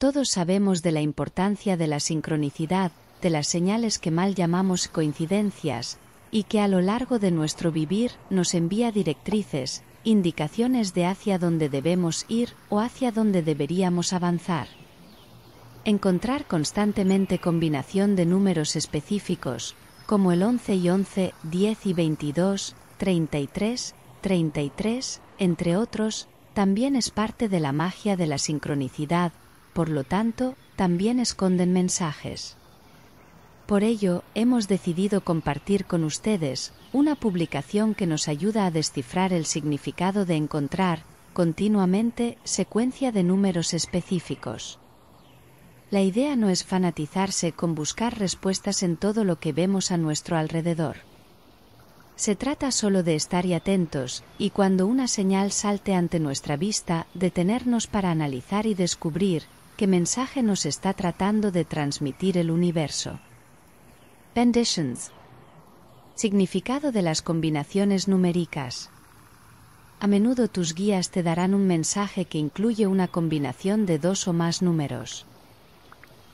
Todos sabemos de la importancia de la sincronicidad, de las señales que mal llamamos coincidencias, y que a lo largo de nuestro vivir nos envía directrices, indicaciones de hacia dónde debemos ir o hacia dónde deberíamos avanzar. Encontrar constantemente combinación de números específicos, como el 11 y 11, 10 y 22, 33, 33, entre otros, también es parte de la magia de la sincronicidad, por lo tanto, también esconden mensajes. Por ello, hemos decidido compartir con ustedes una publicación que nos ayuda a descifrar el significado de encontrar, continuamente, secuencia de números específicos. La idea no es fanatizarse con buscar respuestas en todo lo que vemos a nuestro alrededor. Se trata solo de estar atentos, y cuando una señal salte ante nuestra vista, detenernos para analizar y descubrir, ¿Qué mensaje nos está tratando de transmitir el universo? Penditions. Significado de las combinaciones numéricas. A menudo tus guías te darán un mensaje que incluye una combinación de dos o más números.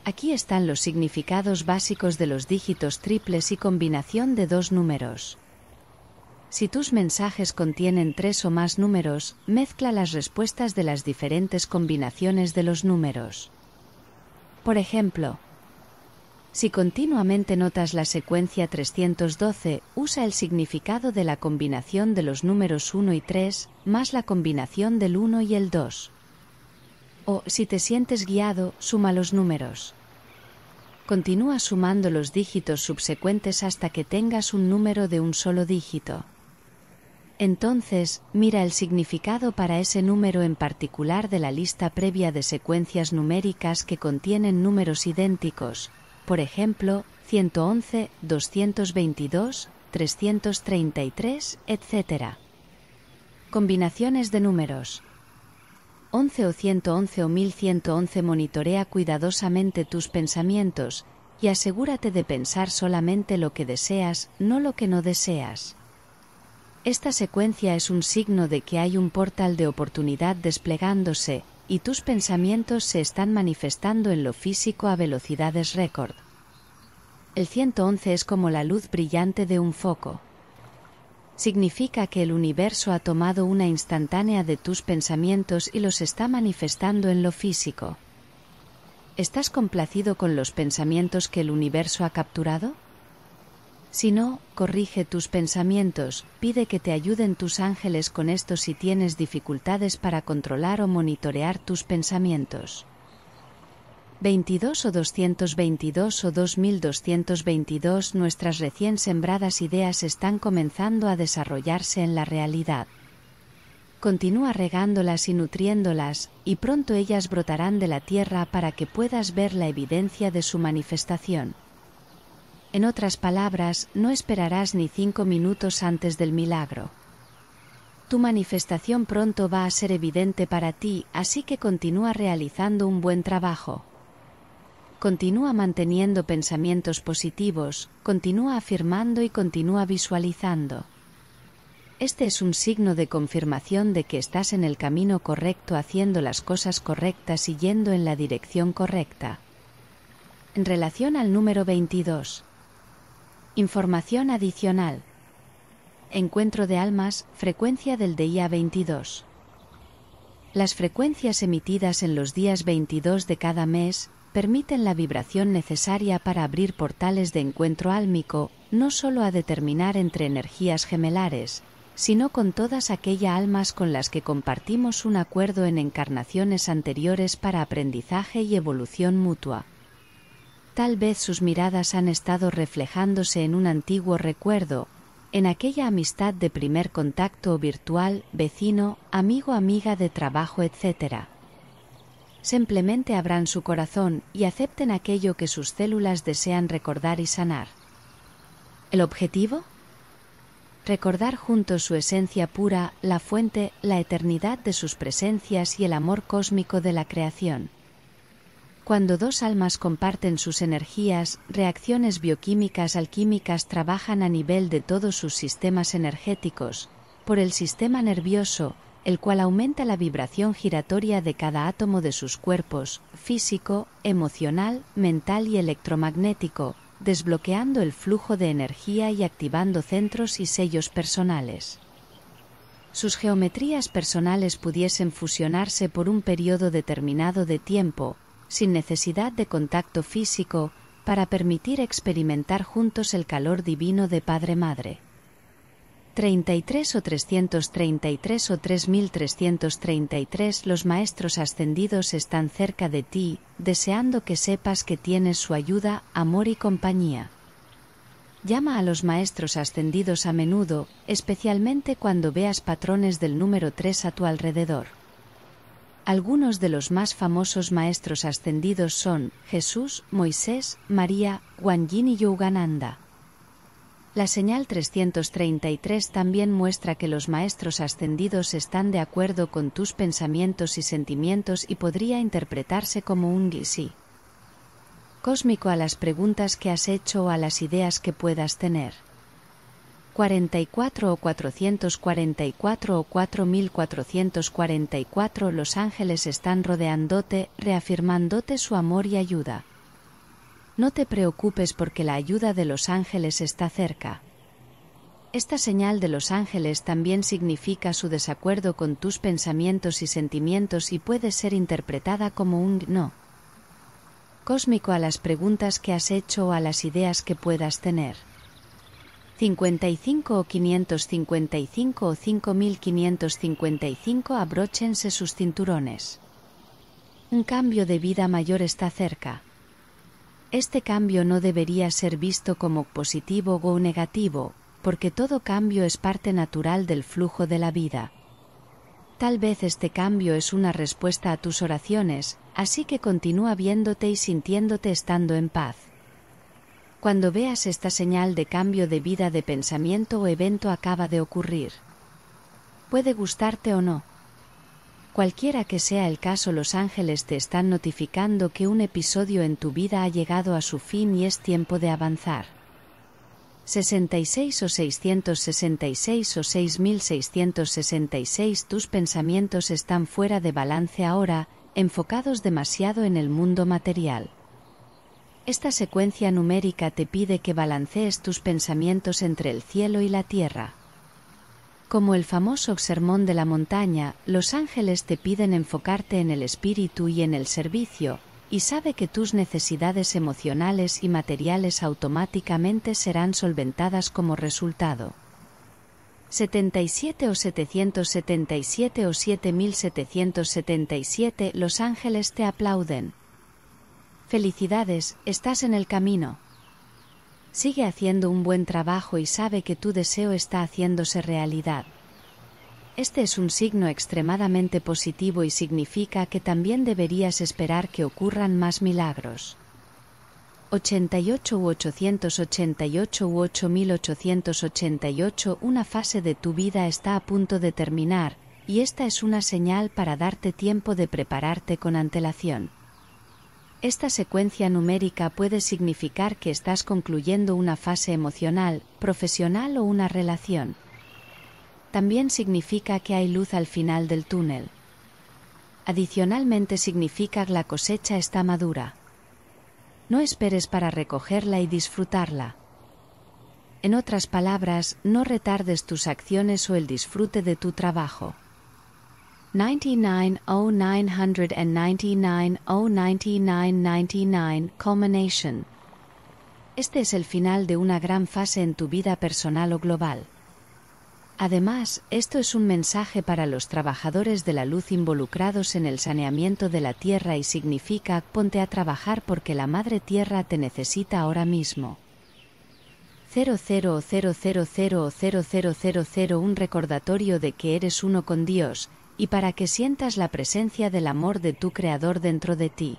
Aquí están los significados básicos de los dígitos triples y combinación de dos números. Si tus mensajes contienen tres o más números, mezcla las respuestas de las diferentes combinaciones de los números. Por ejemplo, si continuamente notas la secuencia 312, usa el significado de la combinación de los números 1 y 3, más la combinación del 1 y el 2. O, si te sientes guiado, suma los números. Continúa sumando los dígitos subsecuentes hasta que tengas un número de un solo dígito. Entonces, mira el significado para ese número en particular de la lista previa de secuencias numéricas que contienen números idénticos, por ejemplo, 111, 222, 333, etc. Combinaciones de números. 11 o 111 o 1111 monitorea cuidadosamente tus pensamientos y asegúrate de pensar solamente lo que deseas, no lo que no deseas. Esta secuencia es un signo de que hay un portal de oportunidad desplegándose, y tus pensamientos se están manifestando en lo físico a velocidades récord. El 111 es como la luz brillante de un foco. Significa que el universo ha tomado una instantánea de tus pensamientos y los está manifestando en lo físico. ¿Estás complacido con los pensamientos que el universo ha capturado? Si no, corrige tus pensamientos, pide que te ayuden tus ángeles con esto si tienes dificultades para controlar o monitorear tus pensamientos. 22 o 222 o 2222 Nuestras recién sembradas ideas están comenzando a desarrollarse en la realidad. Continúa regándolas y nutriéndolas, y pronto ellas brotarán de la tierra para que puedas ver la evidencia de su manifestación. En otras palabras, no esperarás ni cinco minutos antes del milagro. Tu manifestación pronto va a ser evidente para ti, así que continúa realizando un buen trabajo. Continúa manteniendo pensamientos positivos, continúa afirmando y continúa visualizando. Este es un signo de confirmación de que estás en el camino correcto haciendo las cosas correctas y yendo en la dirección correcta. En relación al número 22, Información adicional. Encuentro de almas, frecuencia del día 22. Las frecuencias emitidas en los días 22 de cada mes permiten la vibración necesaria para abrir portales de encuentro álmico, no solo a determinar entre energías gemelares, sino con todas aquellas almas con las que compartimos un acuerdo en encarnaciones anteriores para aprendizaje y evolución mutua. Tal vez sus miradas han estado reflejándose en un antiguo recuerdo, en aquella amistad de primer contacto virtual, vecino, amigo, amiga de trabajo, etc. Simplemente abran su corazón y acepten aquello que sus células desean recordar y sanar. ¿El objetivo? Recordar juntos su esencia pura, la fuente, la eternidad de sus presencias y el amor cósmico de la creación. Cuando dos almas comparten sus energías, reacciones bioquímicas alquímicas trabajan a nivel de todos sus sistemas energéticos, por el sistema nervioso, el cual aumenta la vibración giratoria de cada átomo de sus cuerpos, físico, emocional, mental y electromagnético, desbloqueando el flujo de energía y activando centros y sellos personales. Sus geometrías personales pudiesen fusionarse por un periodo determinado de tiempo, sin necesidad de contacto físico, para permitir experimentar juntos el calor divino de Padre Madre. 33 o 333 o 3333 Los Maestros Ascendidos están cerca de ti, deseando que sepas que tienes su ayuda, amor y compañía. Llama a los Maestros Ascendidos a menudo, especialmente cuando veas patrones del número 3 a tu alrededor. Algunos de los más famosos maestros ascendidos son Jesús, Moisés, María, huang y Yogananda. La señal 333 también muestra que los maestros ascendidos están de acuerdo con tus pensamientos y sentimientos y podría interpretarse como un guisí. cósmico a las preguntas que has hecho o a las ideas que puedas tener. 44 o 444 o 4444 los ángeles están rodeándote, reafirmándote su amor y ayuda. No te preocupes porque la ayuda de los ángeles está cerca. Esta señal de los ángeles también significa su desacuerdo con tus pensamientos y sentimientos y puede ser interpretada como un no cósmico a las preguntas que has hecho o a las ideas que puedas tener. 55 o 555 o 5555 abróchense sus cinturones. Un cambio de vida mayor está cerca. Este cambio no debería ser visto como positivo o negativo, porque todo cambio es parte natural del flujo de la vida. Tal vez este cambio es una respuesta a tus oraciones, así que continúa viéndote y sintiéndote estando en paz cuando veas esta señal de cambio de vida de pensamiento o evento acaba de ocurrir. Puede gustarte o no. Cualquiera que sea el caso, los ángeles te están notificando que un episodio en tu vida ha llegado a su fin y es tiempo de avanzar. 66 o 666 o 6666 Tus pensamientos están fuera de balance ahora, enfocados demasiado en el mundo material. Esta secuencia numérica te pide que balancees tus pensamientos entre el cielo y la tierra. Como el famoso sermón de la montaña, los ángeles te piden enfocarte en el espíritu y en el servicio, y sabe que tus necesidades emocionales y materiales automáticamente serán solventadas como resultado. 77 o 777 o 7777 Los ángeles te aplauden, Felicidades, estás en el camino. Sigue haciendo un buen trabajo y sabe que tu deseo está haciéndose realidad. Este es un signo extremadamente positivo y significa que también deberías esperar que ocurran más milagros. 88 u 888 u 8888 Una fase de tu vida está a punto de terminar, y esta es una señal para darte tiempo de prepararte con antelación. Esta secuencia numérica puede significar que estás concluyendo una fase emocional, profesional o una relación. También significa que hay luz al final del túnel. Adicionalmente significa que la cosecha está madura. No esperes para recogerla y disfrutarla. En otras palabras, no retardes tus acciones o el disfrute de tu trabajo. 99 Culmination. Este es el final de una gran fase en tu vida personal o global. Además, esto es un mensaje para los trabajadores de la luz involucrados en el saneamiento de la Tierra y significa ponte a trabajar porque la Madre Tierra te necesita ahora mismo. 00000000 un recordatorio de que eres uno con Dios, y para que sientas la presencia del amor de tu Creador dentro de ti.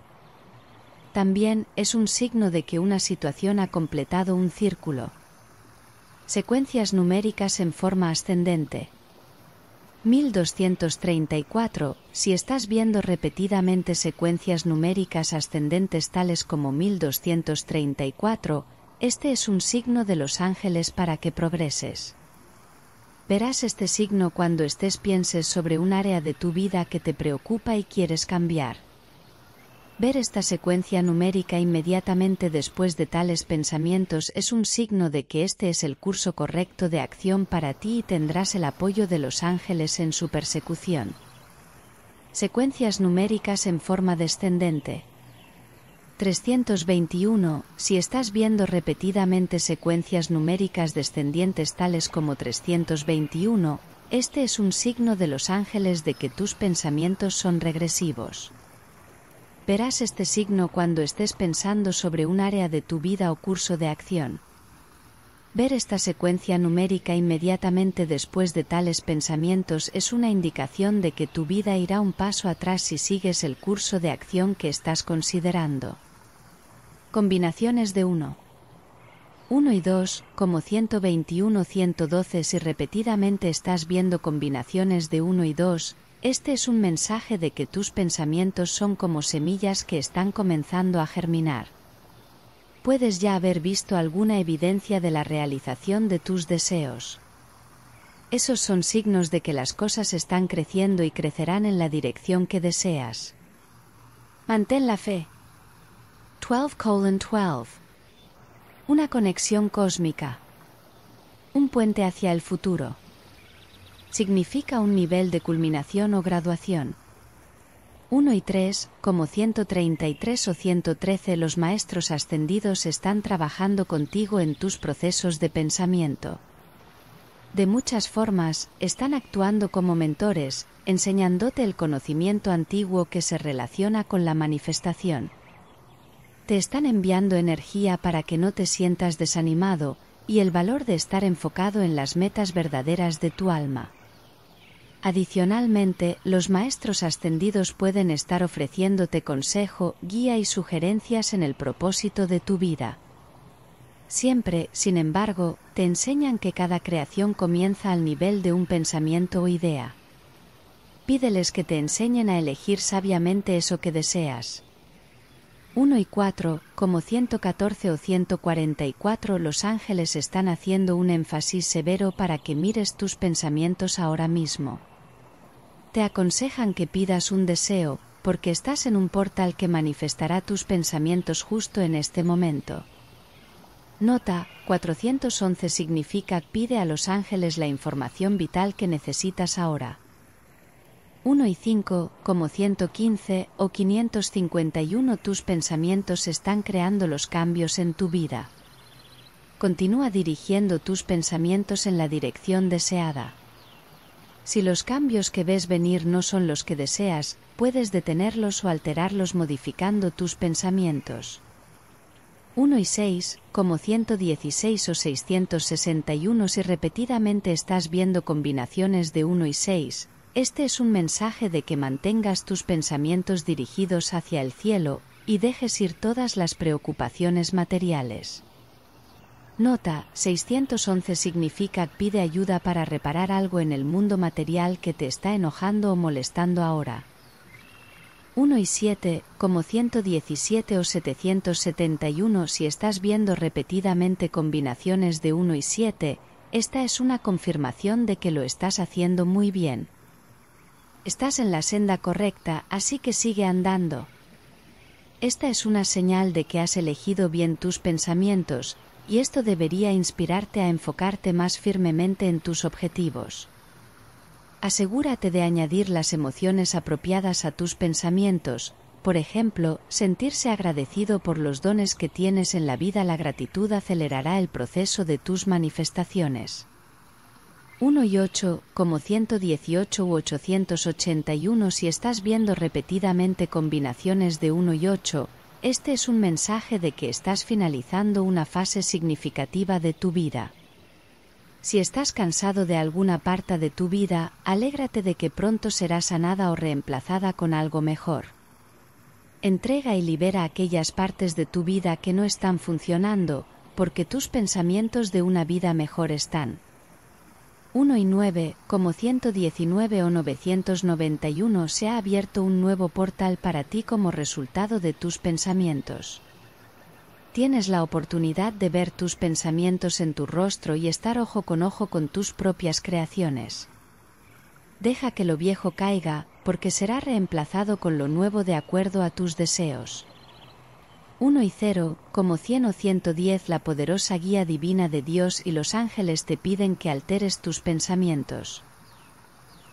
También es un signo de que una situación ha completado un círculo. Secuencias numéricas en forma ascendente. 1234, si estás viendo repetidamente secuencias numéricas ascendentes tales como 1234, este es un signo de los ángeles para que progreses. Verás este signo cuando estés pienses sobre un área de tu vida que te preocupa y quieres cambiar. Ver esta secuencia numérica inmediatamente después de tales pensamientos es un signo de que este es el curso correcto de acción para ti y tendrás el apoyo de los ángeles en su persecución. Secuencias numéricas en forma descendente. 321. Si estás viendo repetidamente secuencias numéricas descendientes tales como 321, este es un signo de los ángeles de que tus pensamientos son regresivos. Verás este signo cuando estés pensando sobre un área de tu vida o curso de acción. Ver esta secuencia numérica inmediatamente después de tales pensamientos es una indicación de que tu vida irá un paso atrás si sigues el curso de acción que estás considerando. Combinaciones de 1. 1 y 2, como 121-112 si repetidamente estás viendo combinaciones de 1 y 2, este es un mensaje de que tus pensamientos son como semillas que están comenzando a germinar. Puedes ya haber visto alguna evidencia de la realización de tus deseos. Esos son signos de que las cosas están creciendo y crecerán en la dirección que deseas. Mantén la fe, 12,12. Una conexión cósmica. Un puente hacia el futuro. Significa un nivel de culminación o graduación. 1 y 3, como 133 o 113 los maestros ascendidos están trabajando contigo en tus procesos de pensamiento. De muchas formas, están actuando como mentores, enseñándote el conocimiento antiguo que se relaciona con la manifestación. Te están enviando energía para que no te sientas desanimado y el valor de estar enfocado en las metas verdaderas de tu alma. Adicionalmente, los maestros ascendidos pueden estar ofreciéndote consejo, guía y sugerencias en el propósito de tu vida. Siempre, sin embargo, te enseñan que cada creación comienza al nivel de un pensamiento o idea. Pídeles que te enseñen a elegir sabiamente eso que deseas. 1 y 4, como 114 o 144 los ángeles están haciendo un énfasis severo para que mires tus pensamientos ahora mismo. Te aconsejan que pidas un deseo, porque estás en un portal que manifestará tus pensamientos justo en este momento. Nota, 411 significa pide a los ángeles la información vital que necesitas ahora. 1 y 5, como 115 o 551 tus pensamientos están creando los cambios en tu vida. Continúa dirigiendo tus pensamientos en la dirección deseada. Si los cambios que ves venir no son los que deseas, puedes detenerlos o alterarlos modificando tus pensamientos. 1 y 6, como 116 o 661 si repetidamente estás viendo combinaciones de 1 y 6, este es un mensaje de que mantengas tus pensamientos dirigidos hacia el cielo y dejes ir todas las preocupaciones materiales. Nota, 611 significa pide ayuda para reparar algo en el mundo material que te está enojando o molestando ahora. 1 y 7, como 117 o 771 si estás viendo repetidamente combinaciones de 1 y 7, esta es una confirmación de que lo estás haciendo muy bien. Estás en la senda correcta, así que sigue andando. Esta es una señal de que has elegido bien tus pensamientos, y esto debería inspirarte a enfocarte más firmemente en tus objetivos. Asegúrate de añadir las emociones apropiadas a tus pensamientos, por ejemplo, sentirse agradecido por los dones que tienes en la vida. La gratitud acelerará el proceso de tus manifestaciones. 1 y 8, como 118 u 881 si estás viendo repetidamente combinaciones de 1 y 8, este es un mensaje de que estás finalizando una fase significativa de tu vida. Si estás cansado de alguna parte de tu vida, alégrate de que pronto serás sanada o reemplazada con algo mejor. Entrega y libera aquellas partes de tu vida que no están funcionando, porque tus pensamientos de una vida mejor están. 1 y 9, como 119 o 991 se ha abierto un nuevo portal para ti como resultado de tus pensamientos. Tienes la oportunidad de ver tus pensamientos en tu rostro y estar ojo con ojo con tus propias creaciones. Deja que lo viejo caiga, porque será reemplazado con lo nuevo de acuerdo a tus deseos. 1 y 0, como 100 o 110 la poderosa guía divina de Dios y los ángeles te piden que alteres tus pensamientos.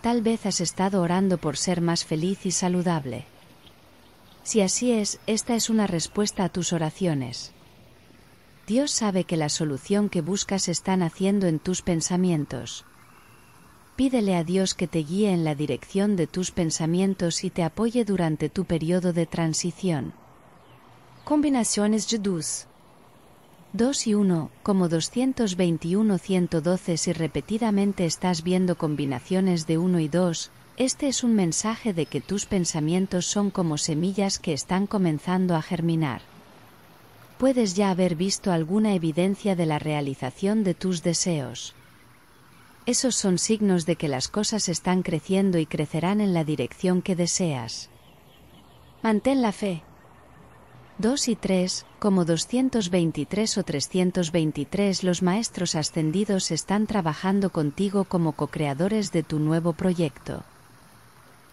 Tal vez has estado orando por ser más feliz y saludable. Si así es, esta es una respuesta a tus oraciones. Dios sabe que la solución que buscas está naciendo en tus pensamientos. Pídele a Dios que te guíe en la dirección de tus pensamientos y te apoye durante tu periodo de transición. Combinaciones de dos. 2 y 1, como 221, 112 si repetidamente estás viendo combinaciones de 1 y 2, este es un mensaje de que tus pensamientos son como semillas que están comenzando a germinar. Puedes ya haber visto alguna evidencia de la realización de tus deseos. Esos son signos de que las cosas están creciendo y crecerán en la dirección que deseas. Mantén la fe. 2 y 3, como 223 o 323 los maestros ascendidos están trabajando contigo como co-creadores de tu nuevo proyecto.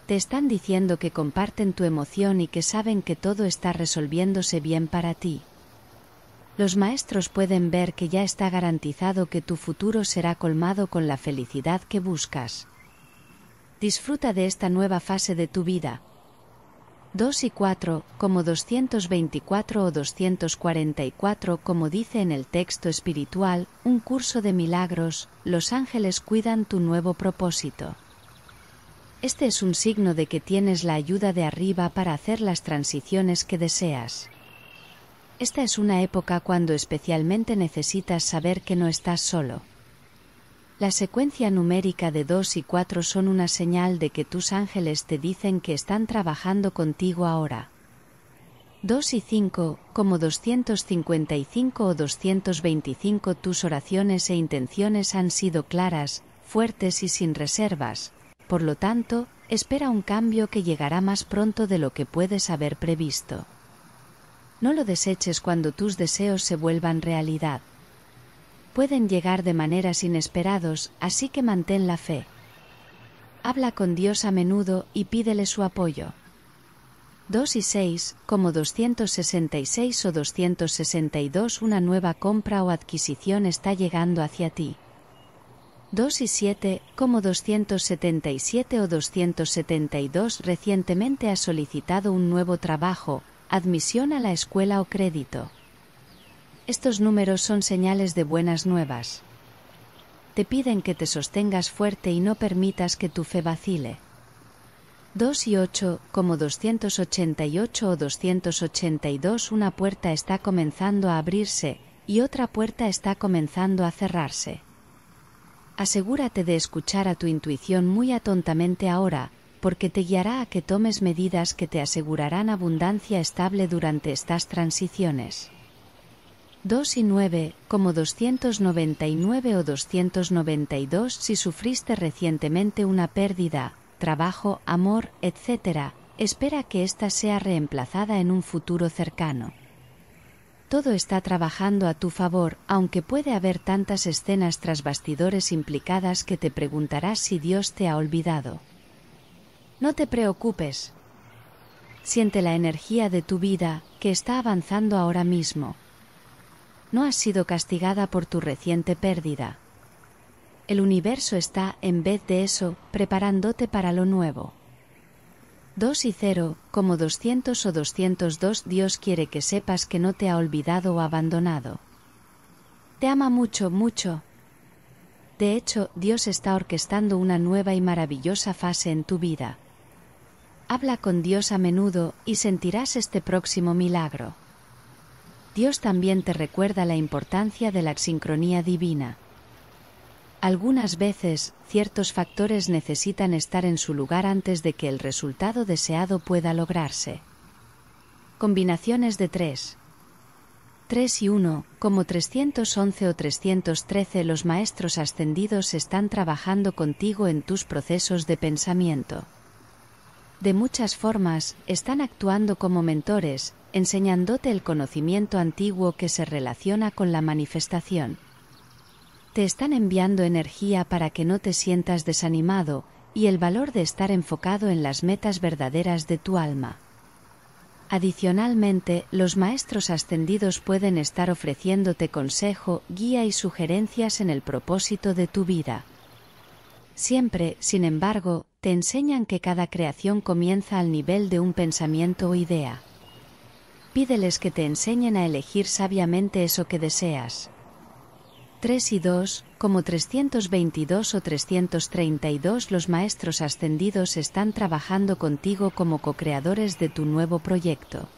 Te están diciendo que comparten tu emoción y que saben que todo está resolviéndose bien para ti. Los maestros pueden ver que ya está garantizado que tu futuro será colmado con la felicidad que buscas. Disfruta de esta nueva fase de tu vida, 2 y 4, como 224 o 244 como dice en el texto espiritual, un curso de milagros, los ángeles cuidan tu nuevo propósito. Este es un signo de que tienes la ayuda de arriba para hacer las transiciones que deseas. Esta es una época cuando especialmente necesitas saber que no estás solo. La secuencia numérica de 2 y 4 son una señal de que tus ángeles te dicen que están trabajando contigo ahora. 2 y 5, como 255 o 225 tus oraciones e intenciones han sido claras, fuertes y sin reservas, por lo tanto, espera un cambio que llegará más pronto de lo que puedes haber previsto. No lo deseches cuando tus deseos se vuelvan realidad pueden llegar de maneras inesperados, así que mantén la fe. Habla con Dios a menudo y pídele su apoyo. 2 y 6, como 266 o 262 una nueva compra o adquisición está llegando hacia ti. 2 y 7, como 277 o 272 recientemente ha solicitado un nuevo trabajo, admisión a la escuela o crédito. Estos números son señales de buenas nuevas. Te piden que te sostengas fuerte y no permitas que tu fe vacile. 2 y 8, como 288 o 282, una puerta está comenzando a abrirse y otra puerta está comenzando a cerrarse. Asegúrate de escuchar a tu intuición muy atontamente ahora, porque te guiará a que tomes medidas que te asegurarán abundancia estable durante estas transiciones. 2 y 9, como 299 o 292 si sufriste recientemente una pérdida, trabajo, amor, etc., espera que ésta sea reemplazada en un futuro cercano. Todo está trabajando a tu favor, aunque puede haber tantas escenas tras bastidores implicadas que te preguntarás si Dios te ha olvidado. No te preocupes. Siente la energía de tu vida, que está avanzando ahora mismo, no has sido castigada por tu reciente pérdida. El universo está, en vez de eso, preparándote para lo nuevo. 2 y 0, como 200 o 202, Dios quiere que sepas que no te ha olvidado o abandonado. Te ama mucho, mucho. De hecho, Dios está orquestando una nueva y maravillosa fase en tu vida. Habla con Dios a menudo y sentirás este próximo milagro. Dios también te recuerda la importancia de la sincronía divina. Algunas veces, ciertos factores necesitan estar en su lugar antes de que el resultado deseado pueda lograrse. Combinaciones de 3. 3 y 1, como 311 o 313 los maestros ascendidos están trabajando contigo en tus procesos de pensamiento de muchas formas, están actuando como mentores, enseñándote el conocimiento antiguo que se relaciona con la manifestación. Te están enviando energía para que no te sientas desanimado, y el valor de estar enfocado en las metas verdaderas de tu alma. Adicionalmente, los maestros ascendidos pueden estar ofreciéndote consejo, guía y sugerencias en el propósito de tu vida. Siempre, sin embargo, te enseñan que cada creación comienza al nivel de un pensamiento o idea. Pídeles que te enseñen a elegir sabiamente eso que deseas. 3 y 2, como 322 o 332 los maestros ascendidos están trabajando contigo como co-creadores de tu nuevo proyecto.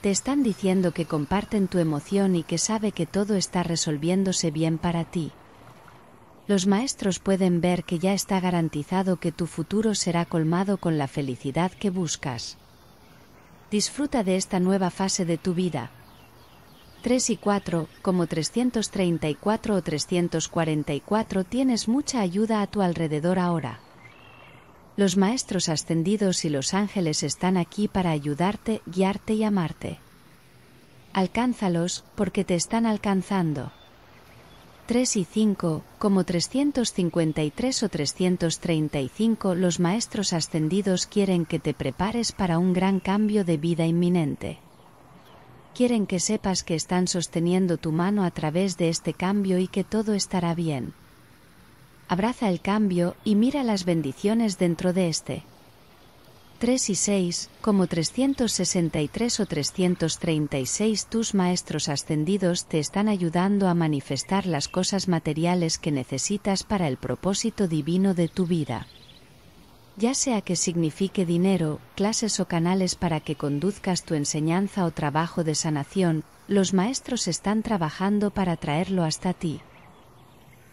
Te están diciendo que comparten tu emoción y que sabe que todo está resolviéndose bien para ti los maestros pueden ver que ya está garantizado que tu futuro será colmado con la felicidad que buscas. Disfruta de esta nueva fase de tu vida. 3 y 4, como 334 o 344 tienes mucha ayuda a tu alrededor ahora. Los maestros ascendidos y los ángeles están aquí para ayudarte, guiarte y amarte. Alcánzalos, porque te están alcanzando. 3 y 5, como 353 o 335 los maestros ascendidos quieren que te prepares para un gran cambio de vida inminente. Quieren que sepas que están sosteniendo tu mano a través de este cambio y que todo estará bien. Abraza el cambio y mira las bendiciones dentro de este. 3 y 6, como 363 o 336 tus maestros ascendidos te están ayudando a manifestar las cosas materiales que necesitas para el propósito divino de tu vida. Ya sea que signifique dinero, clases o canales para que conduzcas tu enseñanza o trabajo de sanación, los maestros están trabajando para traerlo hasta ti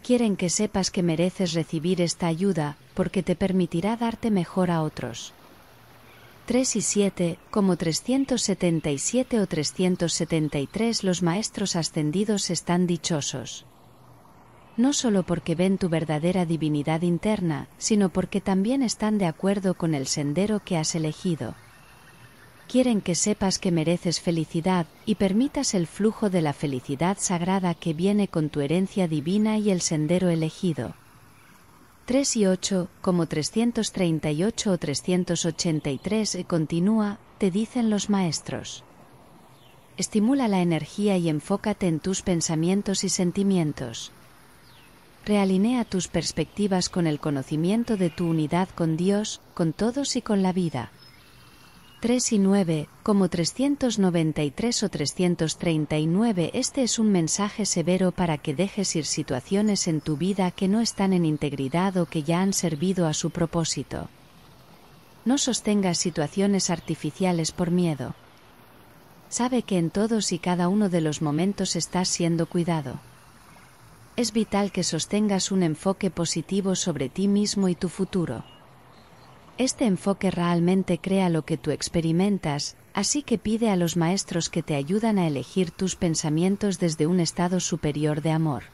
quieren que sepas que mereces recibir esta ayuda, porque te permitirá darte mejor a otros. 3 y 7, como 377 o 373 los maestros ascendidos están dichosos. No solo porque ven tu verdadera divinidad interna, sino porque también están de acuerdo con el sendero que has elegido. Quieren que sepas que mereces felicidad y permitas el flujo de la felicidad sagrada que viene con tu herencia divina y el sendero elegido. 3 y 8, como 338 o 383 y eh, continúa, te dicen los maestros. Estimula la energía y enfócate en tus pensamientos y sentimientos. Realinea tus perspectivas con el conocimiento de tu unidad con Dios, con todos y con la vida. 3 y 9, como 393 o 339, este es un mensaje severo para que dejes ir situaciones en tu vida que no están en integridad o que ya han servido a su propósito. No sostengas situaciones artificiales por miedo. Sabe que en todos y cada uno de los momentos estás siendo cuidado. Es vital que sostengas un enfoque positivo sobre ti mismo y tu futuro. Este enfoque realmente crea lo que tú experimentas, así que pide a los maestros que te ayudan a elegir tus pensamientos desde un estado superior de amor.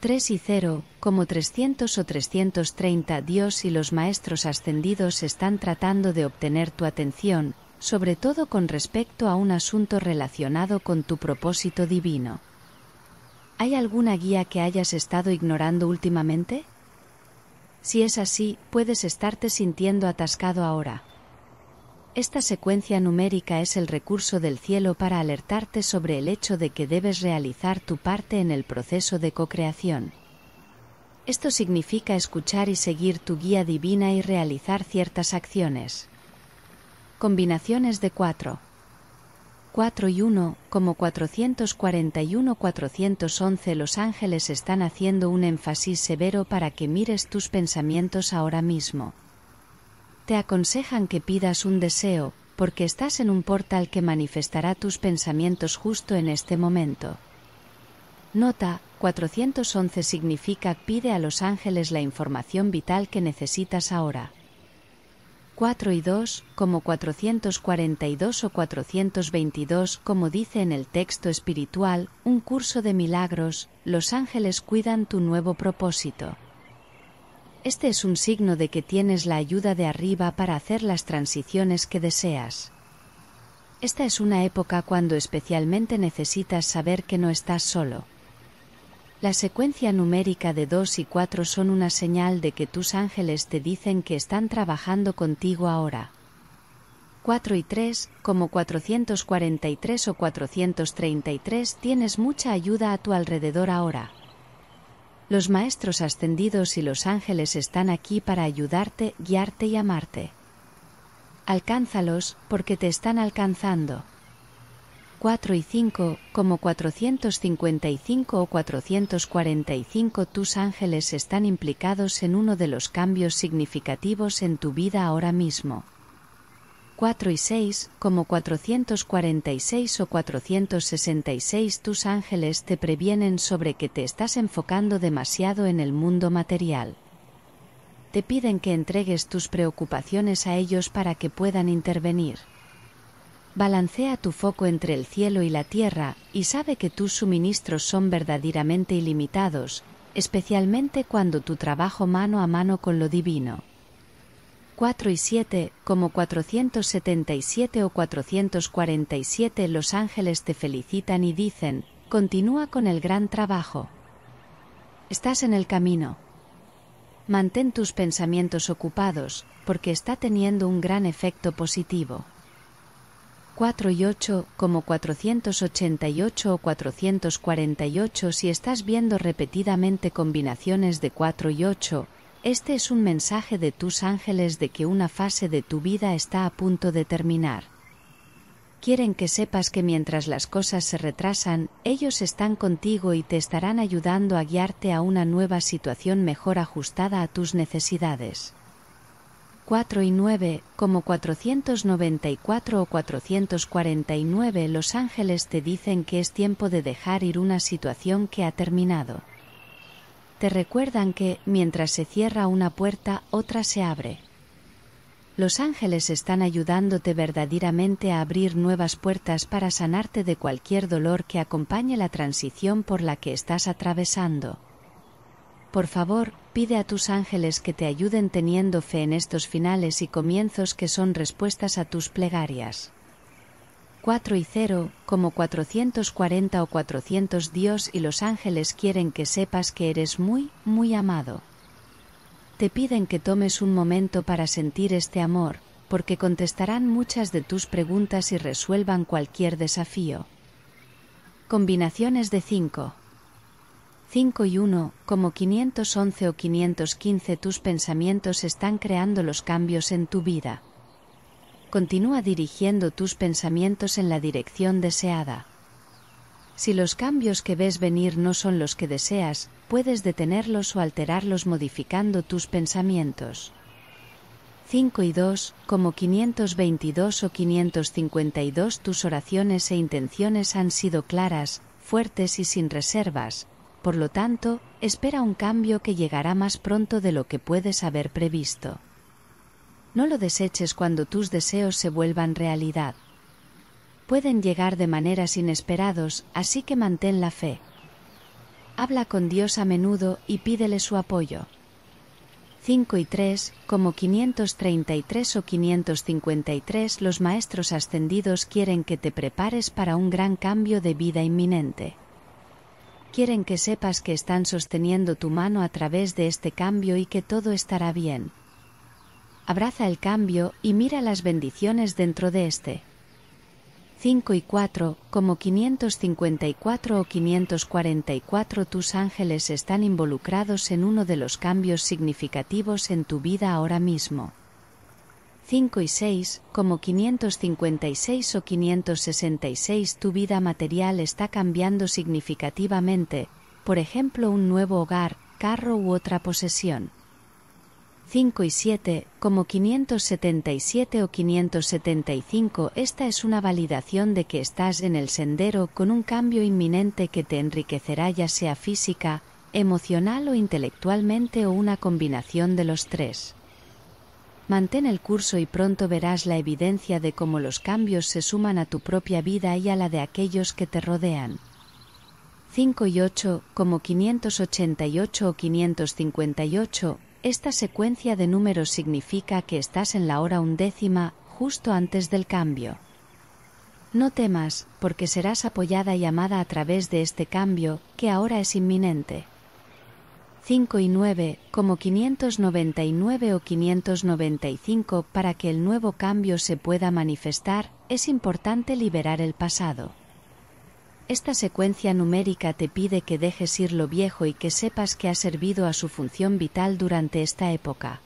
3 y 0, como 300 o 330 Dios y los maestros ascendidos están tratando de obtener tu atención, sobre todo con respecto a un asunto relacionado con tu propósito divino. ¿Hay alguna guía que hayas estado ignorando últimamente? Si es así, puedes estarte sintiendo atascado ahora. Esta secuencia numérica es el recurso del cielo para alertarte sobre el hecho de que debes realizar tu parte en el proceso de co-creación. Esto significa escuchar y seguir tu guía divina y realizar ciertas acciones. Combinaciones de cuatro. 4 y 1, como 441-411 los ángeles están haciendo un énfasis severo para que mires tus pensamientos ahora mismo. Te aconsejan que pidas un deseo, porque estás en un portal que manifestará tus pensamientos justo en este momento. Nota, 411 significa pide a los ángeles la información vital que necesitas ahora. 4 y 2, como 442 o 422, como dice en el texto espiritual, un curso de milagros, los ángeles cuidan tu nuevo propósito. Este es un signo de que tienes la ayuda de arriba para hacer las transiciones que deseas. Esta es una época cuando especialmente necesitas saber que no estás solo. La secuencia numérica de 2 y 4 son una señal de que tus ángeles te dicen que están trabajando contigo ahora. 4 y 3, como 443 o 433 tienes mucha ayuda a tu alrededor ahora. Los maestros ascendidos y los ángeles están aquí para ayudarte, guiarte y amarte. Alcánzalos porque te están alcanzando. 4 y 5, como 455 o 445 tus ángeles están implicados en uno de los cambios significativos en tu vida ahora mismo. 4 y 6, como 446 o 466 tus ángeles te previenen sobre que te estás enfocando demasiado en el mundo material. Te piden que entregues tus preocupaciones a ellos para que puedan intervenir. Balancea tu foco entre el cielo y la tierra y sabe que tus suministros son verdaderamente ilimitados, especialmente cuando tu trabajo mano a mano con lo divino. 4 y 7, como 477 o 447 los ángeles te felicitan y dicen, continúa con el gran trabajo. Estás en el camino. Mantén tus pensamientos ocupados, porque está teniendo un gran efecto positivo. 4 y 8 como 488 o 448 si estás viendo repetidamente combinaciones de 4 y 8, este es un mensaje de tus ángeles de que una fase de tu vida está a punto de terminar. Quieren que sepas que mientras las cosas se retrasan, ellos están contigo y te estarán ayudando a guiarte a una nueva situación mejor ajustada a tus necesidades. 4 y 9, como 494 o 449 los ángeles te dicen que es tiempo de dejar ir una situación que ha terminado. Te recuerdan que, mientras se cierra una puerta, otra se abre. Los ángeles están ayudándote verdaderamente a abrir nuevas puertas para sanarte de cualquier dolor que acompañe la transición por la que estás atravesando. Por favor, pide a tus ángeles que te ayuden teniendo fe en estos finales y comienzos que son respuestas a tus plegarias. 4 y 0, como 440 o 400 Dios y los ángeles quieren que sepas que eres muy, muy amado. Te piden que tomes un momento para sentir este amor, porque contestarán muchas de tus preguntas y resuelvan cualquier desafío. Combinaciones de 5. 5 y 1, como 511 o 515 tus pensamientos están creando los cambios en tu vida. Continúa dirigiendo tus pensamientos en la dirección deseada. Si los cambios que ves venir no son los que deseas, puedes detenerlos o alterarlos modificando tus pensamientos. 5 y 2, como 522 o 552 tus oraciones e intenciones han sido claras, fuertes y sin reservas, por lo tanto, espera un cambio que llegará más pronto de lo que puedes haber previsto. No lo deseches cuando tus deseos se vuelvan realidad. Pueden llegar de maneras inesperados, así que mantén la fe. Habla con Dios a menudo y pídele su apoyo. 5 y 3, como 533 o 553 los maestros ascendidos quieren que te prepares para un gran cambio de vida inminente quieren que sepas que están sosteniendo tu mano a través de este cambio y que todo estará bien. Abraza el cambio y mira las bendiciones dentro de este. 5 y 4, como 554 o 544 tus ángeles están involucrados en uno de los cambios significativos en tu vida ahora mismo. 5 y 6, como 556 o 566 tu vida material está cambiando significativamente, por ejemplo un nuevo hogar, carro u otra posesión. 5 y 7, como 577 o 575, esta es una validación de que estás en el sendero con un cambio inminente que te enriquecerá ya sea física, emocional o intelectualmente o una combinación de los tres. Mantén el curso y pronto verás la evidencia de cómo los cambios se suman a tu propia vida y a la de aquellos que te rodean. 5 y 8, como 588 o 558, esta secuencia de números significa que estás en la hora undécima, justo antes del cambio. No temas, porque serás apoyada y amada a través de este cambio, que ahora es inminente. 5 y 9, como 599 o 595 para que el nuevo cambio se pueda manifestar, es importante liberar el pasado. Esta secuencia numérica te pide que dejes ir lo viejo y que sepas que ha servido a su función vital durante esta época.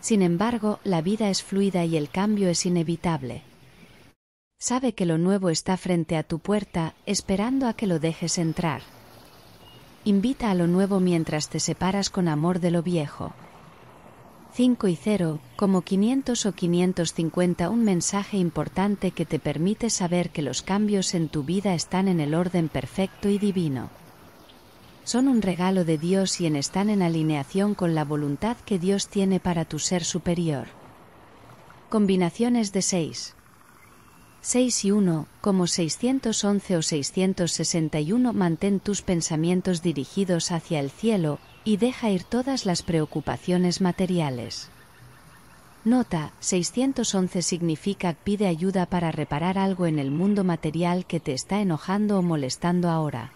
Sin embargo, la vida es fluida y el cambio es inevitable. Sabe que lo nuevo está frente a tu puerta, esperando a que lo dejes entrar. Invita a lo nuevo mientras te separas con amor de lo viejo. 5 y 0, como 500 o 550, un mensaje importante que te permite saber que los cambios en tu vida están en el orden perfecto y divino. Son un regalo de Dios y están en alineación con la voluntad que Dios tiene para tu ser superior. Combinaciones de 6, 6 y 1, como 611 o 661 mantén tus pensamientos dirigidos hacia el cielo, y deja ir todas las preocupaciones materiales. Nota, 611 significa pide ayuda para reparar algo en el mundo material que te está enojando o molestando ahora.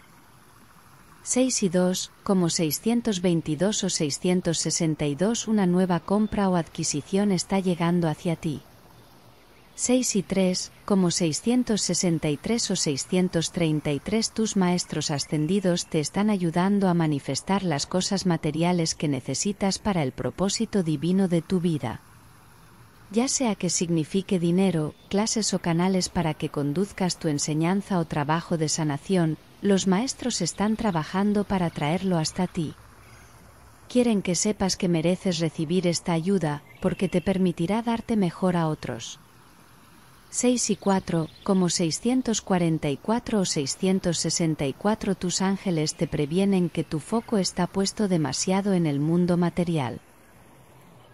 6 y 2, como 622 o 662 una nueva compra o adquisición está llegando hacia ti. 6 y 3, como 663 o 633 tus maestros ascendidos te están ayudando a manifestar las cosas materiales que necesitas para el propósito divino de tu vida. Ya sea que signifique dinero, clases o canales para que conduzcas tu enseñanza o trabajo de sanación, los maestros están trabajando para traerlo hasta ti quieren que sepas que mereces recibir esta ayuda, porque te permitirá darte mejor a otros. 6 y 4, como 644 o 664 tus ángeles te previenen que tu foco está puesto demasiado en el mundo material.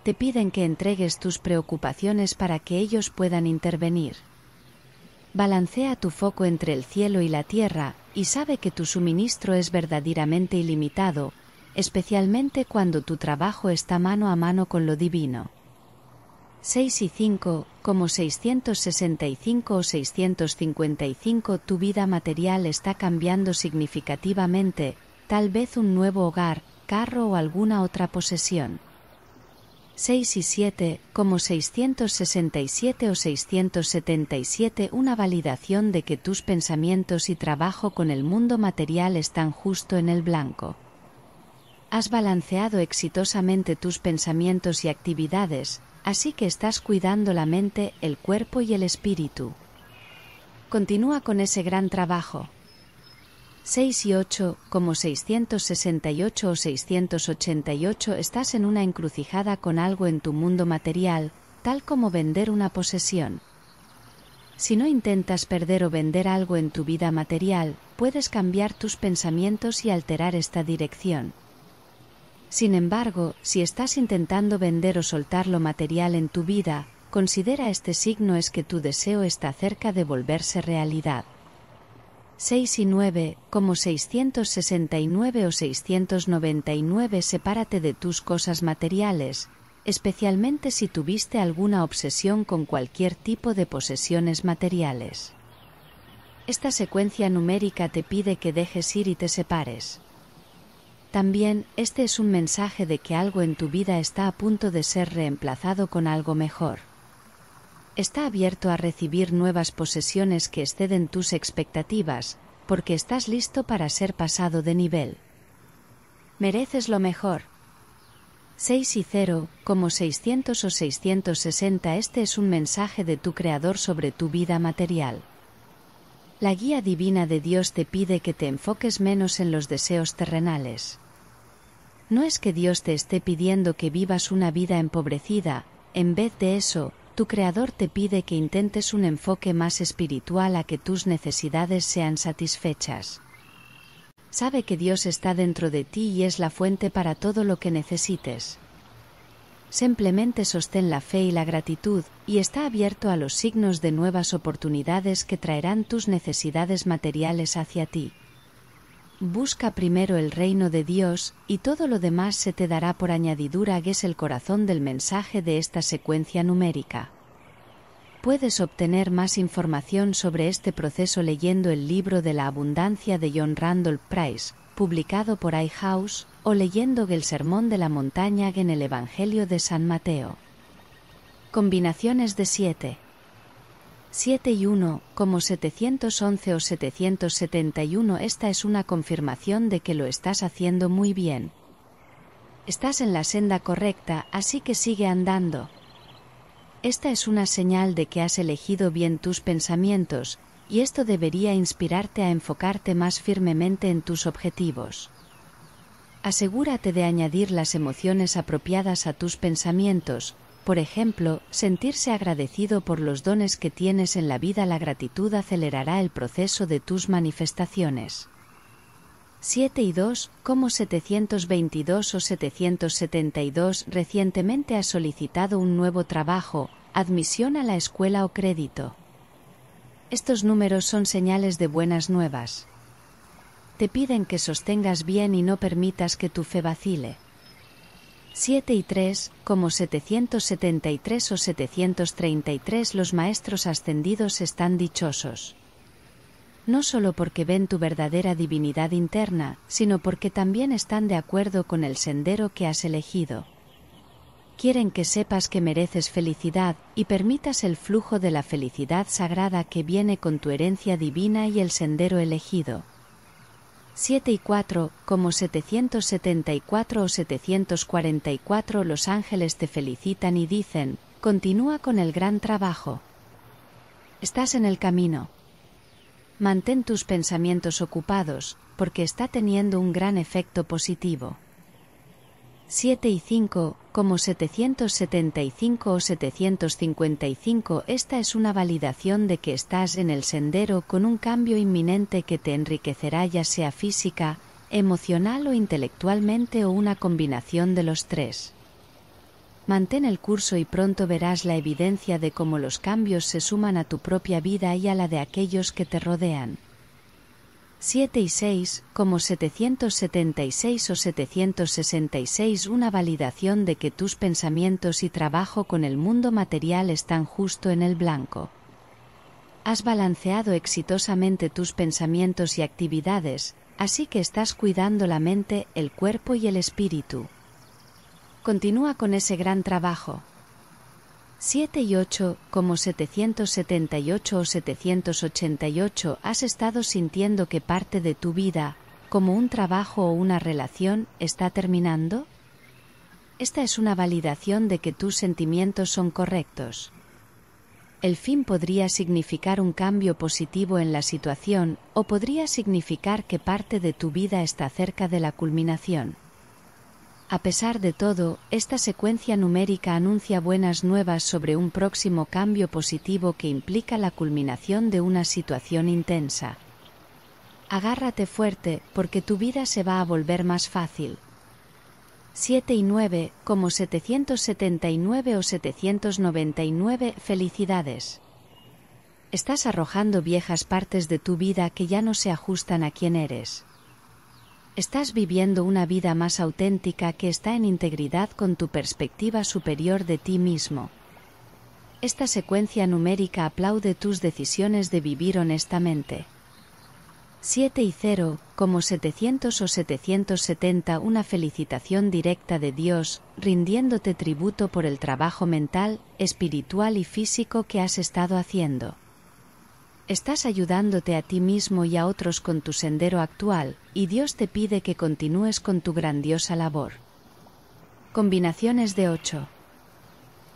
Te piden que entregues tus preocupaciones para que ellos puedan intervenir. Balancea tu foco entre el cielo y la tierra, y sabe que tu suministro es verdaderamente ilimitado, especialmente cuando tu trabajo está mano a mano con lo divino. 6 y 5, como 665 o 655 tu vida material está cambiando significativamente, tal vez un nuevo hogar, carro o alguna otra posesión. 6 y 7, como 667 o 677 una validación de que tus pensamientos y trabajo con el mundo material están justo en el blanco has balanceado exitosamente tus pensamientos y actividades, Así que estás cuidando la mente, el cuerpo y el espíritu. Continúa con ese gran trabajo. 6 y 8, como 668 o 688, estás en una encrucijada con algo en tu mundo material, tal como vender una posesión. Si no intentas perder o vender algo en tu vida material, puedes cambiar tus pensamientos y alterar esta dirección. Sin embargo, si estás intentando vender o soltar lo material en tu vida, considera este signo es que tu deseo está cerca de volverse realidad. 6 y 9, como 669 o 699 sepárate de tus cosas materiales, especialmente si tuviste alguna obsesión con cualquier tipo de posesiones materiales. Esta secuencia numérica te pide que dejes ir y te separes. También este es un mensaje de que algo en tu vida está a punto de ser reemplazado con algo mejor. Está abierto a recibir nuevas posesiones que exceden tus expectativas, porque estás listo para ser pasado de nivel. Mereces lo mejor. 6 y 0, como 600 o 660 este es un mensaje de tu Creador sobre tu vida material. La guía divina de Dios te pide que te enfoques menos en los deseos terrenales. No es que Dios te esté pidiendo que vivas una vida empobrecida, en vez de eso, tu Creador te pide que intentes un enfoque más espiritual a que tus necesidades sean satisfechas. Sabe que Dios está dentro de ti y es la fuente para todo lo que necesites. Simplemente sostén la fe y la gratitud, y está abierto a los signos de nuevas oportunidades que traerán tus necesidades materiales hacia ti. Busca primero el reino de Dios y todo lo demás se te dará por añadidura que es el corazón del mensaje de esta secuencia numérica. Puedes obtener más información sobre este proceso leyendo el libro de la abundancia de John Randolph Price, publicado por iHouse, o leyendo el Sermón de la Montaña en el Evangelio de San Mateo. Combinaciones de 7. 7 y 1, como 711 o 771 esta es una confirmación de que lo estás haciendo muy bien. Estás en la senda correcta, así que sigue andando. Esta es una señal de que has elegido bien tus pensamientos, y esto debería inspirarte a enfocarte más firmemente en tus objetivos. Asegúrate de añadir las emociones apropiadas a tus pensamientos, por ejemplo, sentirse agradecido por los dones que tienes en la vida, la gratitud acelerará el proceso de tus manifestaciones. 7 y 2, como 722 o 772 recientemente has solicitado un nuevo trabajo, admisión a la escuela o crédito. Estos números son señales de buenas nuevas. Te piden que sostengas bien y no permitas que tu fe vacile. 7 y 3, como 773 o 733 los maestros ascendidos están dichosos. No solo porque ven tu verdadera divinidad interna, sino porque también están de acuerdo con el sendero que has elegido. Quieren que sepas que mereces felicidad y permitas el flujo de la felicidad sagrada que viene con tu herencia divina y el sendero elegido. 7 y 4, como 774 o 744 los ángeles te felicitan y dicen, continúa con el gran trabajo. Estás en el camino. Mantén tus pensamientos ocupados, porque está teniendo un gran efecto positivo. 7 y 5, como 775 o 755, esta es una validación de que estás en el sendero con un cambio inminente que te enriquecerá ya sea física, emocional o intelectualmente o una combinación de los tres. Mantén el curso y pronto verás la evidencia de cómo los cambios se suman a tu propia vida y a la de aquellos que te rodean. 7 y 6, como 776 o 766 una validación de que tus pensamientos y trabajo con el mundo material están justo en el blanco. Has balanceado exitosamente tus pensamientos y actividades, así que estás cuidando la mente, el cuerpo y el espíritu. Continúa con ese gran trabajo. 7 y 8, como 778 o 788, has estado sintiendo que parte de tu vida, como un trabajo o una relación, está terminando? Esta es una validación de que tus sentimientos son correctos. El fin podría significar un cambio positivo en la situación o podría significar que parte de tu vida está cerca de la culminación. A pesar de todo, esta secuencia numérica anuncia buenas nuevas sobre un próximo cambio positivo que implica la culminación de una situación intensa. Agárrate fuerte, porque tu vida se va a volver más fácil. 7 y 9, como 779 o 799, felicidades. Estás arrojando viejas partes de tu vida que ya no se ajustan a quién eres estás viviendo una vida más auténtica que está en integridad con tu perspectiva superior de ti mismo. Esta secuencia numérica aplaude tus decisiones de vivir honestamente. 7 y 0, como 700 o 770, una felicitación directa de Dios, rindiéndote tributo por el trabajo mental, espiritual y físico que has estado haciendo. Estás ayudándote a ti mismo y a otros con tu sendero actual, y Dios te pide que continúes con tu grandiosa labor. Combinaciones de 8.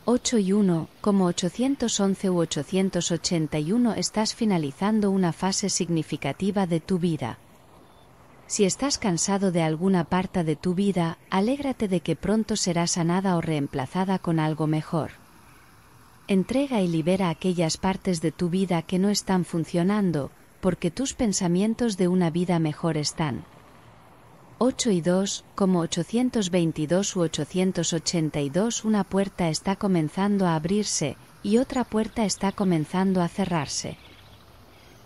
8 y 1, como 811 u 881 estás finalizando una fase significativa de tu vida. Si estás cansado de alguna parte de tu vida, alégrate de que pronto serás sanada o reemplazada con algo mejor. Entrega y libera aquellas partes de tu vida que no están funcionando, porque tus pensamientos de una vida mejor están. 8 y 2, como 822 u 882 una puerta está comenzando a abrirse y otra puerta está comenzando a cerrarse.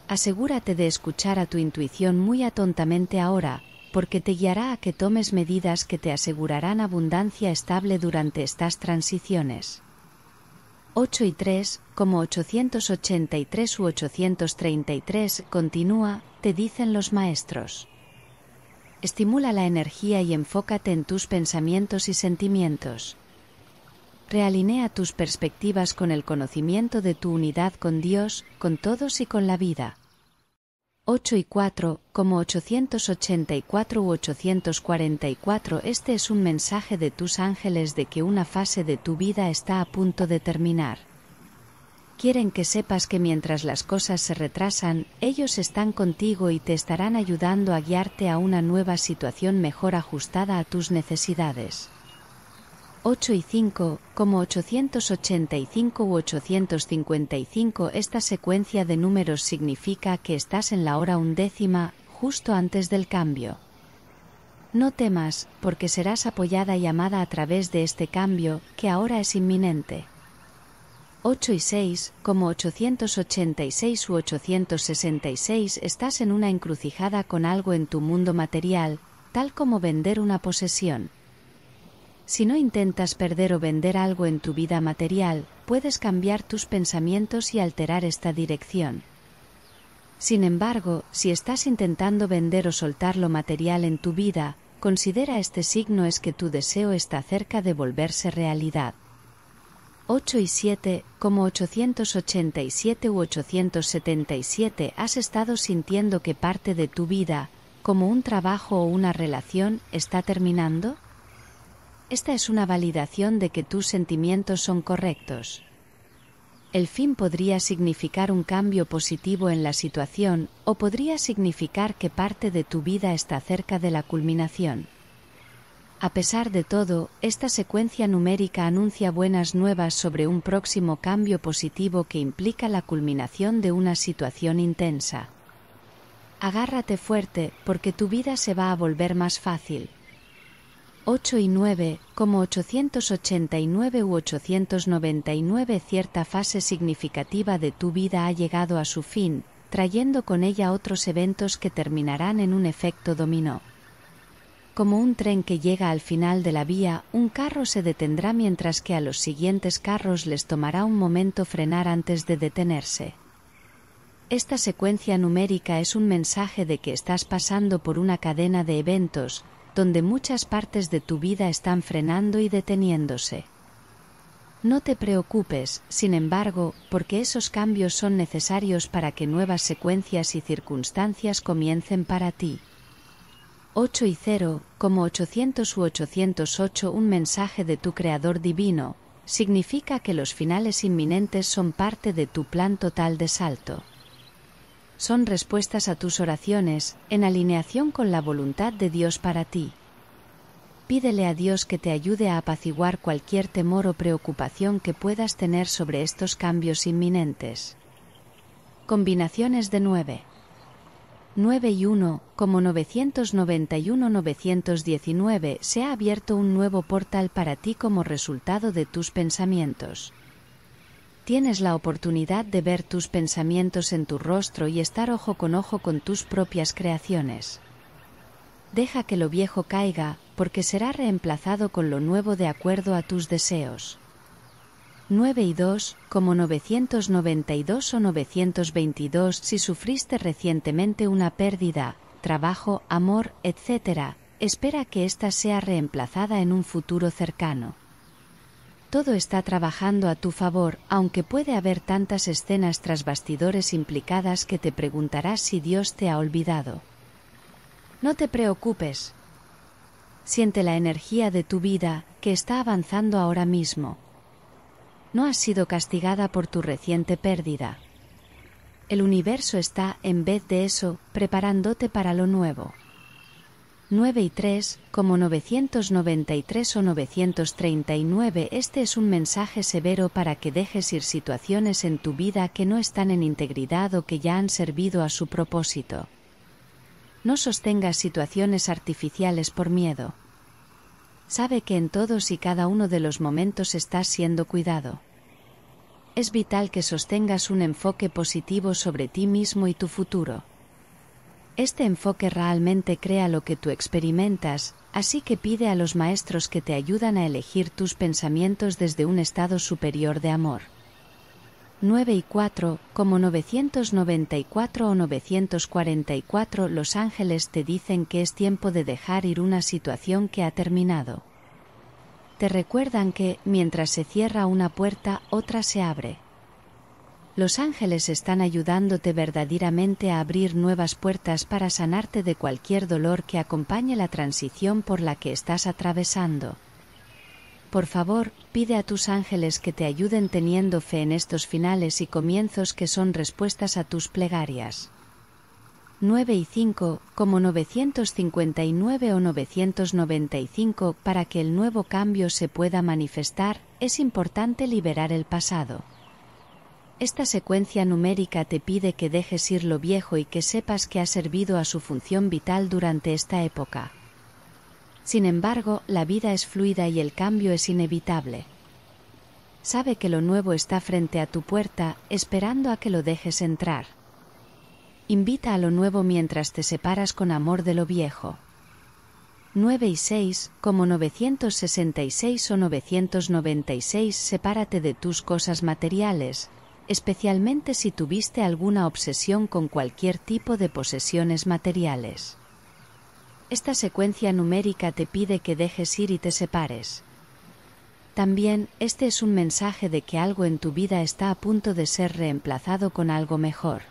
Asegúrate de escuchar a tu intuición muy atontamente ahora, porque te guiará a que tomes medidas que te asegurarán abundancia estable durante estas transiciones. 8 y 3, como 883 u 833, continúa, te dicen los maestros. Estimula la energía y enfócate en tus pensamientos y sentimientos. Realinea tus perspectivas con el conocimiento de tu unidad con Dios, con todos y con la vida. 8 y 4, como 884 u 844, este es un mensaje de tus ángeles de que una fase de tu vida está a punto de terminar. Quieren que sepas que mientras las cosas se retrasan, ellos están contigo y te estarán ayudando a guiarte a una nueva situación mejor ajustada a tus necesidades. 8 y 5, como 885 u 855 esta secuencia de números significa que estás en la hora undécima, justo antes del cambio. No temas, porque serás apoyada y amada a través de este cambio, que ahora es inminente. 8 y 6, como 886 u 866 estás en una encrucijada con algo en tu mundo material, tal como vender una posesión. Si no intentas perder o vender algo en tu vida material, puedes cambiar tus pensamientos y alterar esta dirección. Sin embargo, si estás intentando vender o soltar lo material en tu vida, considera este signo es que tu deseo está cerca de volverse realidad. 8 y 7, como 887 u 877 has estado sintiendo que parte de tu vida, como un trabajo o una relación, está terminando? Esta es una validación de que tus sentimientos son correctos. El fin podría significar un cambio positivo en la situación o podría significar que parte de tu vida está cerca de la culminación. A pesar de todo, esta secuencia numérica anuncia buenas nuevas sobre un próximo cambio positivo que implica la culminación de una situación intensa. Agárrate fuerte porque tu vida se va a volver más fácil. 8 y 9, como 889 u 899 cierta fase significativa de tu vida ha llegado a su fin, trayendo con ella otros eventos que terminarán en un efecto dominó. Como un tren que llega al final de la vía, un carro se detendrá mientras que a los siguientes carros les tomará un momento frenar antes de detenerse. Esta secuencia numérica es un mensaje de que estás pasando por una cadena de eventos, donde muchas partes de tu vida están frenando y deteniéndose. No te preocupes, sin embargo, porque esos cambios son necesarios para que nuevas secuencias y circunstancias comiencen para ti. 8 y 0, como 800 u 808 un mensaje de tu Creador Divino, significa que los finales inminentes son parte de tu plan total de salto son respuestas a tus oraciones, en alineación con la voluntad de Dios para ti. Pídele a Dios que te ayude a apaciguar cualquier temor o preocupación que puedas tener sobre estos cambios inminentes. Combinaciones de 9. 9 y 1, como 991-919 se ha abierto un nuevo portal para ti como resultado de tus pensamientos. Tienes la oportunidad de ver tus pensamientos en tu rostro y estar ojo con ojo con tus propias creaciones. Deja que lo viejo caiga, porque será reemplazado con lo nuevo de acuerdo a tus deseos. 9 y 2, como 992 o 922 si sufriste recientemente una pérdida, trabajo, amor, etc., espera que ésta sea reemplazada en un futuro cercano. Todo está trabajando a tu favor, aunque puede haber tantas escenas tras bastidores implicadas que te preguntarás si Dios te ha olvidado. No te preocupes. Siente la energía de tu vida, que está avanzando ahora mismo. No has sido castigada por tu reciente pérdida. El universo está, en vez de eso, preparándote para lo nuevo. 9 y 3, como 993 o 939, este es un mensaje severo para que dejes ir situaciones en tu vida que no están en integridad o que ya han servido a su propósito. No sostengas situaciones artificiales por miedo. Sabe que en todos y cada uno de los momentos estás siendo cuidado. Es vital que sostengas un enfoque positivo sobre ti mismo y tu futuro. Este enfoque realmente crea lo que tú experimentas, así que pide a los maestros que te ayudan a elegir tus pensamientos desde un estado superior de amor. 9 y 4, como 994 o 944 los ángeles te dicen que es tiempo de dejar ir una situación que ha terminado. Te recuerdan que, mientras se cierra una puerta, otra se abre. Los ángeles están ayudándote verdaderamente a abrir nuevas puertas para sanarte de cualquier dolor que acompañe la transición por la que estás atravesando. Por favor, pide a tus ángeles que te ayuden teniendo fe en estos finales y comienzos que son respuestas a tus plegarias. 9 y 5, como 959 o 995, para que el nuevo cambio se pueda manifestar, es importante liberar el pasado. Esta secuencia numérica te pide que dejes ir lo viejo y que sepas que ha servido a su función vital durante esta época. Sin embargo, la vida es fluida y el cambio es inevitable. Sabe que lo nuevo está frente a tu puerta, esperando a que lo dejes entrar. Invita a lo nuevo mientras te separas con amor de lo viejo. 9 y 6, como 966 o 996, sepárate de tus cosas materiales, especialmente si tuviste alguna obsesión con cualquier tipo de posesiones materiales. Esta secuencia numérica te pide que dejes ir y te separes. También este es un mensaje de que algo en tu vida está a punto de ser reemplazado con algo mejor.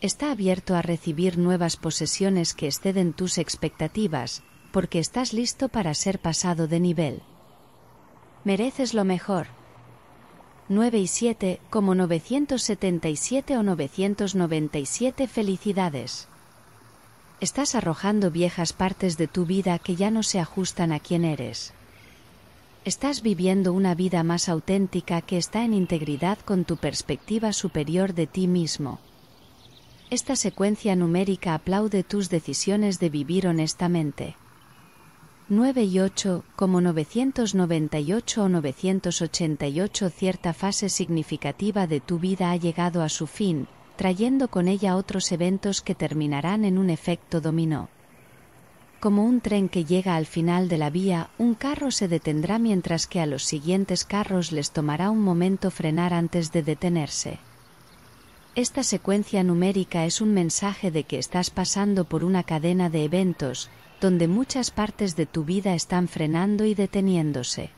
Está abierto a recibir nuevas posesiones que exceden tus expectativas, porque estás listo para ser pasado de nivel. Mereces lo mejor. 9 y 7, como 977 o 997 felicidades. Estás arrojando viejas partes de tu vida que ya no se ajustan a quien eres. Estás viviendo una vida más auténtica que está en integridad con tu perspectiva superior de ti mismo. Esta secuencia numérica aplaude tus decisiones de vivir honestamente. 9 y 8, como 998 o 988 cierta fase significativa de tu vida ha llegado a su fin, trayendo con ella otros eventos que terminarán en un efecto dominó. Como un tren que llega al final de la vía, un carro se detendrá mientras que a los siguientes carros les tomará un momento frenar antes de detenerse. Esta secuencia numérica es un mensaje de que estás pasando por una cadena de eventos, donde muchas partes de tu vida están frenando y deteniéndose.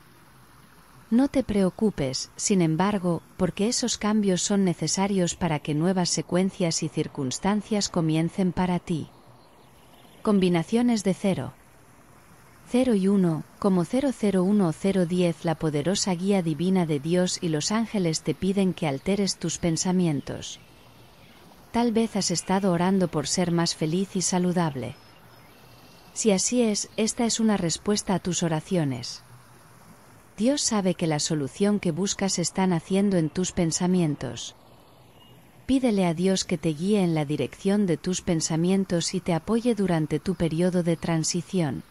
No te preocupes, sin embargo, porque esos cambios son necesarios para que nuevas secuencias y circunstancias comiencen para ti. Combinaciones de cero 0 y 1, como 001 o 010 la poderosa guía divina de Dios y los ángeles te piden que alteres tus pensamientos. Tal vez has estado orando por ser más feliz y saludable. Si así es, esta es una respuesta a tus oraciones. Dios sabe que la solución que buscas está naciendo en tus pensamientos. Pídele a Dios que te guíe en la dirección de tus pensamientos y te apoye durante tu periodo de transición.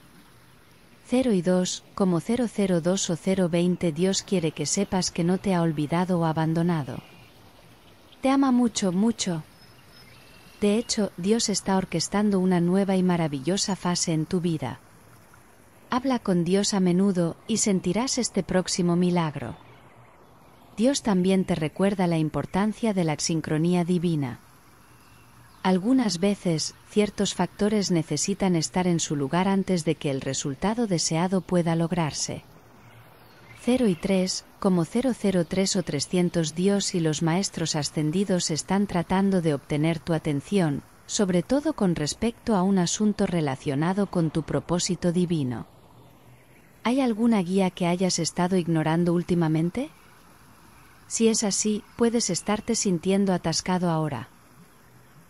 0 y 2, como 002 o 020 Dios quiere que sepas que no te ha olvidado o abandonado. Te ama mucho, mucho. De hecho, Dios está orquestando una nueva y maravillosa fase en tu vida. Habla con Dios a menudo y sentirás este próximo milagro. Dios también te recuerda la importancia de la sincronía divina. Algunas veces, ciertos factores necesitan estar en su lugar antes de que el resultado deseado pueda lograrse. 0 y 3, como 003 o 300 Dios y los maestros ascendidos están tratando de obtener tu atención, sobre todo con respecto a un asunto relacionado con tu propósito divino. ¿Hay alguna guía que hayas estado ignorando últimamente? Si es así, puedes estarte sintiendo atascado ahora.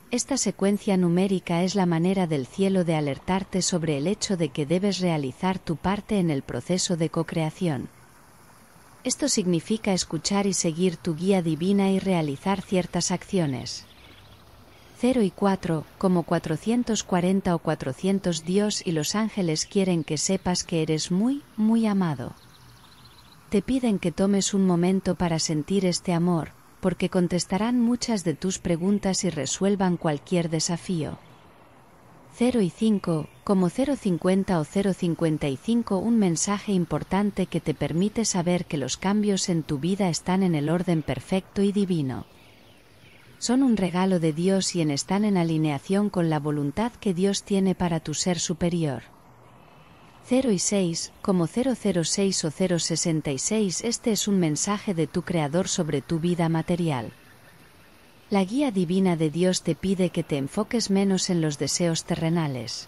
Esta secuencia numérica es la manera del cielo de alertarte sobre el hecho de que debes realizar tu parte en el proceso de cocreación. Esto significa escuchar y seguir tu guía divina y realizar ciertas acciones. 0 y 4, como 440 o 400 Dios y los ángeles quieren que sepas que eres muy, muy amado. Te piden que tomes un momento para sentir este amor, porque contestarán muchas de tus preguntas y resuelvan cualquier desafío. 0 y 5, como 050 o 055 un mensaje importante que te permite saber que los cambios en tu vida están en el orden perfecto y divino. Son un regalo de Dios y en están en alineación con la voluntad que Dios tiene para tu ser superior. 0 y 6, como 006 o 066 este es un mensaje de tu Creador sobre tu vida material. La guía divina de Dios te pide que te enfoques menos en los deseos terrenales.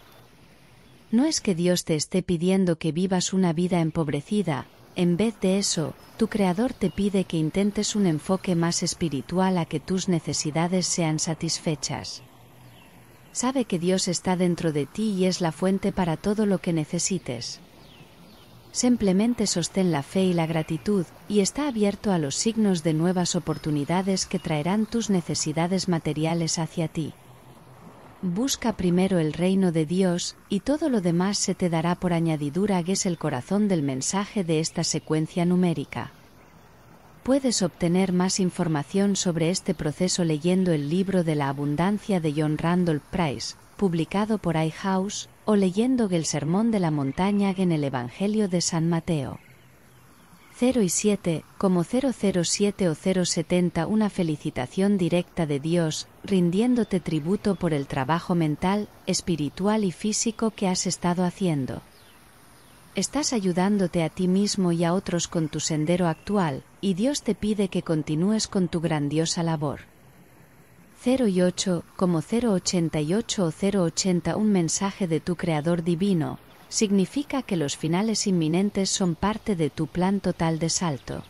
No es que Dios te esté pidiendo que vivas una vida empobrecida, en vez de eso, tu Creador te pide que intentes un enfoque más espiritual a que tus necesidades sean satisfechas. Sabe que Dios está dentro de ti y es la fuente para todo lo que necesites. Simplemente sostén la fe y la gratitud, y está abierto a los signos de nuevas oportunidades que traerán tus necesidades materiales hacia ti. Busca primero el reino de Dios y todo lo demás se te dará por añadidura, que es el corazón del mensaje de esta secuencia numérica. Puedes obtener más información sobre este proceso leyendo el libro de la abundancia de John Randolph Price, publicado por iHouse, o leyendo el Sermón de la Montaña en el Evangelio de San Mateo. 0 y 7, como 007 o 070 una felicitación directa de Dios, rindiéndote tributo por el trabajo mental, espiritual y físico que has estado haciendo. Estás ayudándote a ti mismo y a otros con tu sendero actual, y Dios te pide que continúes con tu grandiosa labor. 0 y 8, como 088 o 080 un mensaje de tu Creador Divino, significa que los finales inminentes son parte de tu plan total de salto.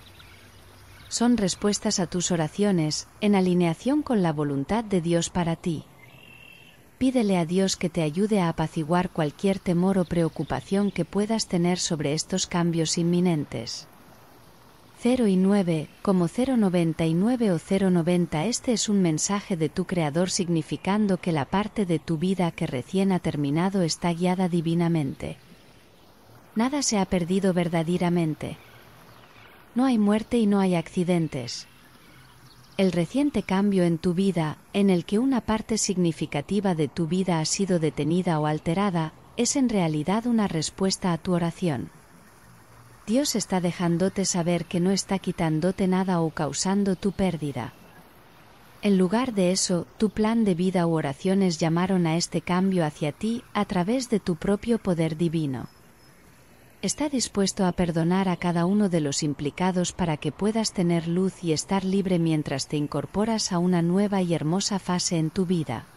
Son respuestas a tus oraciones, en alineación con la voluntad de Dios para ti. Pídele a Dios que te ayude a apaciguar cualquier temor o preocupación que puedas tener sobre estos cambios inminentes. 0 y 9, como 099 o 090 este es un mensaje de tu creador significando que la parte de tu vida que recién ha terminado está guiada divinamente. Nada se ha perdido verdaderamente. No hay muerte y no hay accidentes. El reciente cambio en tu vida, en el que una parte significativa de tu vida ha sido detenida o alterada, es en realidad una respuesta a tu oración. Dios está dejándote saber que no está quitándote nada o causando tu pérdida. En lugar de eso, tu plan de vida u oraciones llamaron a este cambio hacia ti a través de tu propio poder divino. Está dispuesto a perdonar a cada uno de los implicados para que puedas tener luz y estar libre mientras te incorporas a una nueva y hermosa fase en tu vida.